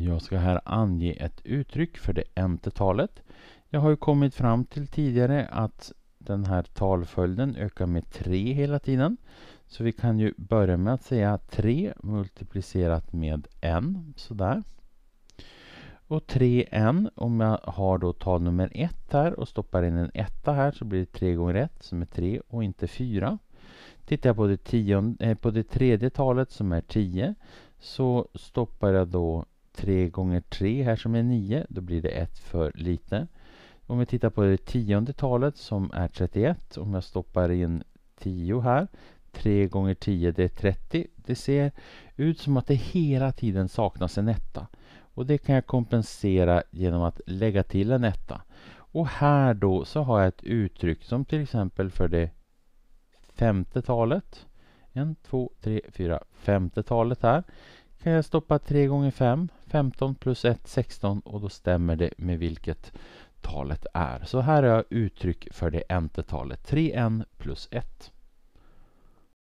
Jag ska här ange ett uttryck för det ente talet. Jag har ju kommit fram till tidigare att den här talföljden ökar med 3 hela tiden. Så vi kan ju börja med att säga 3 multiplicerat med n, sådär. Och 3n, om jag har då tal nummer 1 här och stoppar in en etta här så blir det 3 gånger 1 som är 3 och inte 4. Tittar jag på det, tion, eh, på det tredje talet som är 10 så stoppar jag då 3 gånger 3 här som är 9, då blir det 1 för lite. Om vi tittar på det tionde talet som är 31, om jag stoppar in 10 här, 3 gånger 10 det är 30. Det ser ut som att det hela tiden saknas en etta. Och det kan jag kompensera genom att lägga till en etta. Och här då så har jag ett uttryck som till exempel för det femte talet. 1, 2, 3, 4, femte talet här. Kan jag stoppa 3 gånger 5 15 plus 1, 16 och då stämmer det med vilket talet är. Så här har jag uttryck för det n-talet 3n plus 1.